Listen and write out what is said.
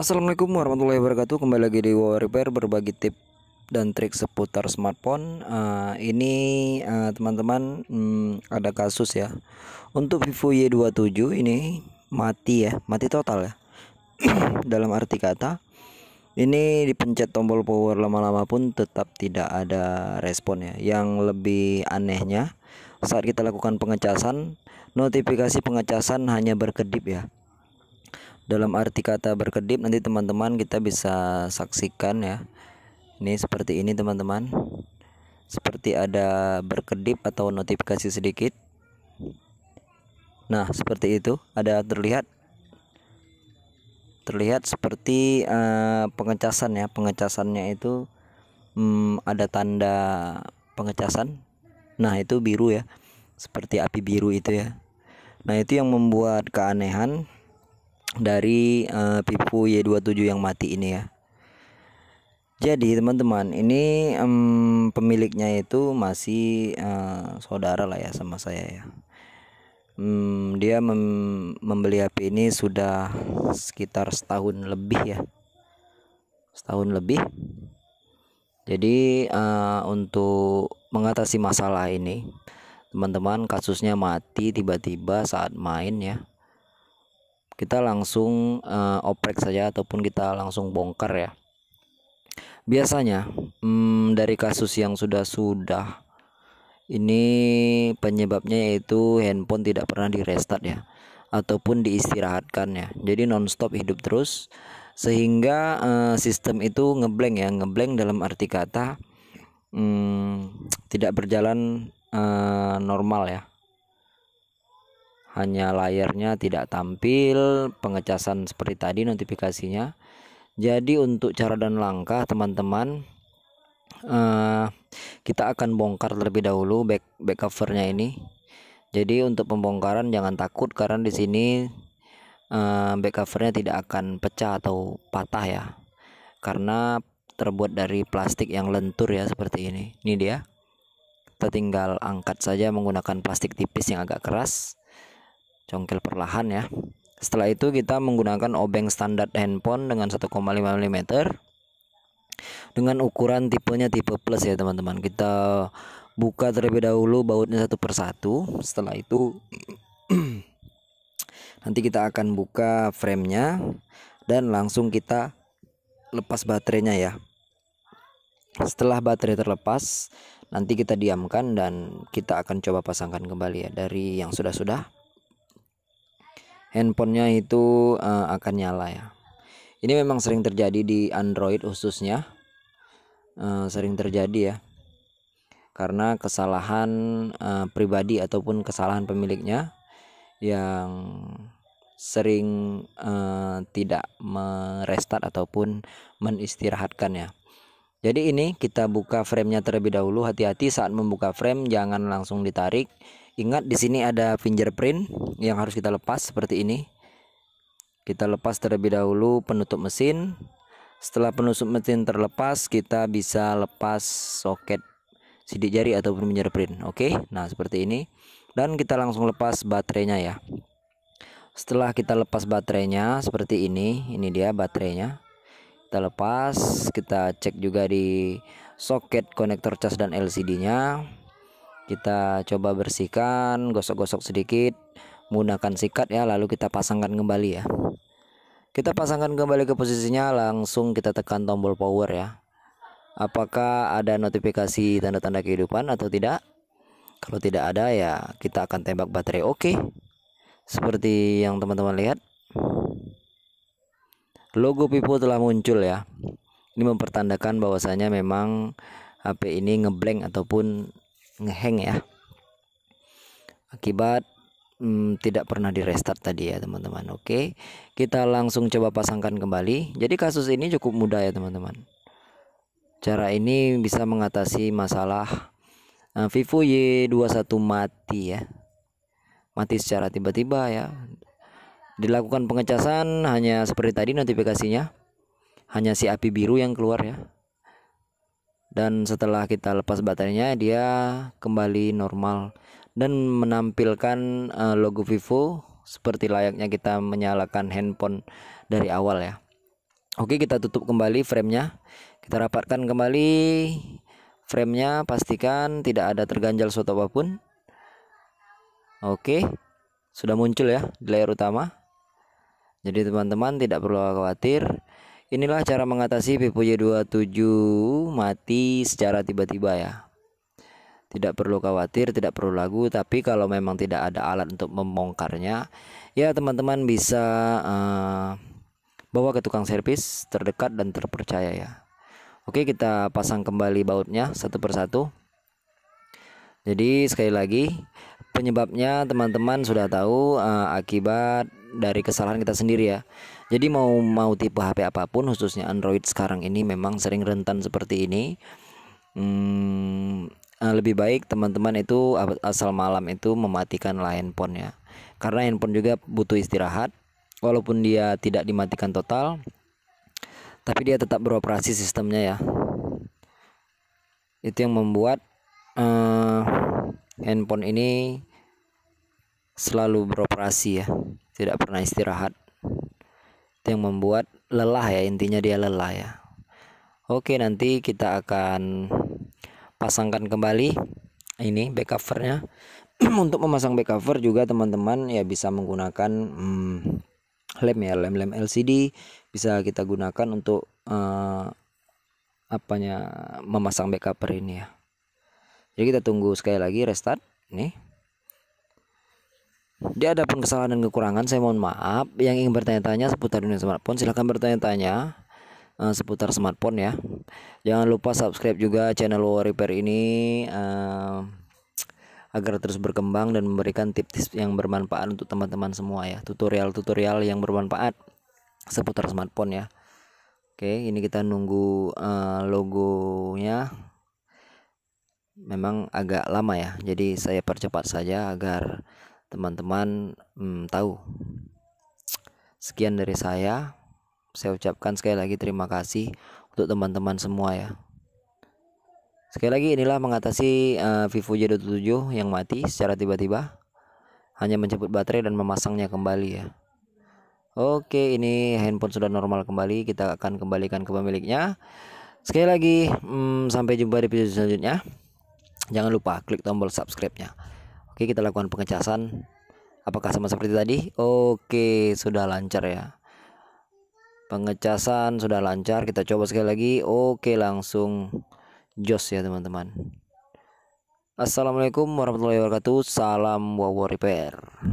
Assalamualaikum warahmatullahi wabarakatuh Kembali lagi di Wow Repair Berbagi tip dan trik seputar smartphone uh, Ini eh, teman-teman uh, hmm, ada kasus ya Untuk Vivo Y27 ini mati ya Mati total ya Dalam arti kata ini dipencet tombol power lama-lama pun tetap tidak ada respon ya yang lebih anehnya saat kita lakukan pengecasan notifikasi pengecasan hanya berkedip ya dalam arti kata berkedip nanti teman-teman kita bisa saksikan ya ini seperti ini teman-teman seperti ada berkedip atau notifikasi sedikit nah seperti itu ada terlihat terlihat seperti uh, pengecasan ya pengecasannya itu um, ada tanda pengecasan nah itu biru ya seperti api biru itu ya nah itu yang membuat keanehan dari uh, pipu Y27 yang mati ini ya jadi teman-teman ini um, pemiliknya itu masih uh, saudara lah ya sama saya ya hmm, dia mem membeli HP ini sudah sekitar setahun lebih ya setahun lebih jadi uh, untuk mengatasi masalah ini teman-teman kasusnya mati tiba-tiba saat main ya kita langsung uh, oprek saja ataupun kita langsung bongkar ya biasanya hmm, dari kasus yang sudah-sudah ini penyebabnya yaitu handphone tidak pernah di restart ya ataupun diistirahatkan ya jadi nonstop hidup terus sehingga uh, sistem itu ngeblank ya ngeblank dalam arti kata um, tidak berjalan uh, normal ya hanya layarnya tidak tampil pengecasan seperti tadi notifikasinya jadi untuk cara dan langkah teman-teman uh, kita akan bongkar terlebih dahulu back back covernya ini jadi untuk pembongkaran jangan takut karena di sini uh, back covernya tidak akan pecah atau patah ya karena terbuat dari plastik yang lentur ya seperti ini ini dia kita tinggal angkat saja menggunakan plastik tipis yang agak keras congkel perlahan ya setelah itu kita menggunakan obeng standar handphone dengan 1,5 mm dengan ukuran tipenya tipe plus ya teman-teman kita buka terlebih dahulu bautnya satu persatu setelah itu nanti kita akan buka framenya dan langsung kita lepas baterainya ya setelah baterai terlepas nanti kita diamkan dan kita akan coba pasangkan kembali ya dari yang sudah-sudah handphonenya itu uh, akan nyala ya ini memang sering terjadi di Android khususnya uh, sering terjadi ya karena kesalahan uh, pribadi ataupun kesalahan pemiliknya yang sering uh, tidak merestart ataupun ya Jadi ini kita buka framenya terlebih dahulu. Hati-hati saat membuka frame, jangan langsung ditarik. Ingat di sini ada fingerprint yang harus kita lepas seperti ini. Kita lepas terlebih dahulu penutup mesin. Setelah penutup mesin terlepas, kita bisa lepas soket sidik jari ataupun fingerprint. Oke, okay? nah seperti ini. Dan kita langsung lepas baterainya ya. Setelah kita lepas baterainya seperti ini, ini dia baterainya. Kita lepas, kita cek juga di soket konektor cas dan LCD-nya. Kita coba bersihkan, gosok-gosok sedikit menggunakan sikat ya lalu kita pasangkan kembali ya kita pasangkan kembali ke posisinya langsung kita tekan tombol power ya apakah ada notifikasi tanda-tanda kehidupan atau tidak kalau tidak ada ya kita akan tembak baterai oke okay. seperti yang teman-teman lihat logo pipo telah muncul ya ini mempertandakan bahwasanya memang HP ini ngeblank ataupun ngeheng ya akibat hmm, tidak pernah di restart tadi ya teman-teman oke kita langsung coba pasangkan kembali jadi kasus ini cukup mudah ya teman-teman cara ini bisa mengatasi masalah uh, Vivo Y21 mati ya mati secara tiba-tiba ya dilakukan pengecasan hanya seperti tadi notifikasinya hanya si api biru yang keluar ya dan setelah kita lepas baterainya dia kembali normal dan menampilkan uh, logo Vivo seperti layaknya kita menyalakan handphone dari awal ya. Oke, kita tutup kembali framenya. Kita rapatkan kembali framenya, pastikan tidak ada terganjal suatu apapun. Oke, sudah muncul ya di layar utama. Jadi teman-teman tidak perlu khawatir. Inilah cara mengatasi Vivo Y27 mati secara tiba-tiba ya. Tidak perlu khawatir, tidak perlu lagu, tapi kalau memang tidak ada alat untuk membongkarnya, ya teman-teman bisa uh, bawa ke tukang servis terdekat dan terpercaya ya. Oke, kita pasang kembali bautnya satu persatu. Jadi sekali lagi penyebabnya teman-teman sudah tahu uh, akibat dari kesalahan kita sendiri ya. Jadi mau mau tipe HP apapun khususnya Android sekarang ini memang sering rentan seperti ini. Hmm, Eh, lebih baik teman-teman itu asal malam itu mematikan lah handphonenya karena handphone juga butuh istirahat walaupun dia tidak dimatikan total tapi dia tetap beroperasi sistemnya ya itu yang membuat uh, handphone ini selalu beroperasi ya tidak pernah istirahat itu yang membuat lelah ya intinya dia lelah ya oke nanti kita akan pasangkan kembali ini back covernya untuk memasang back cover juga teman-teman ya bisa menggunakan hmm, lem ya lem lem LCD bisa kita gunakan untuk uh, apanya memasang back cover ini ya jadi kita tunggu sekali lagi restart nih di pun kesalahan dan kekurangan saya mohon maaf yang ingin bertanya-tanya seputar dunia smartphone silahkan bertanya-tanya uh, seputar smartphone ya. Jangan lupa subscribe juga channel War Repair ini uh, agar terus berkembang dan memberikan tips-tips yang bermanfaat untuk teman-teman semua ya. Tutorial-tutorial yang bermanfaat seputar smartphone ya. Oke, ini kita nunggu uh, logonya memang agak lama ya. Jadi saya percepat saja agar teman-teman hmm, tahu. Sekian dari saya saya ucapkan sekali lagi terima kasih untuk teman-teman semua ya. Sekali lagi inilah mengatasi uh, Vivo J27 yang mati secara tiba-tiba. Hanya menjemput baterai dan memasangnya kembali ya. Oke, ini handphone sudah normal kembali. Kita akan kembalikan ke pemiliknya. Sekali lagi, hmm, sampai jumpa di video selanjutnya. Jangan lupa klik tombol subscribe-nya. Oke, kita lakukan pengecasan. Apakah sama seperti tadi? Oke, sudah lancar ya pengecasan sudah lancar kita coba sekali lagi oke langsung jos ya teman-teman Assalamualaikum warahmatullahi wabarakatuh salam wow repair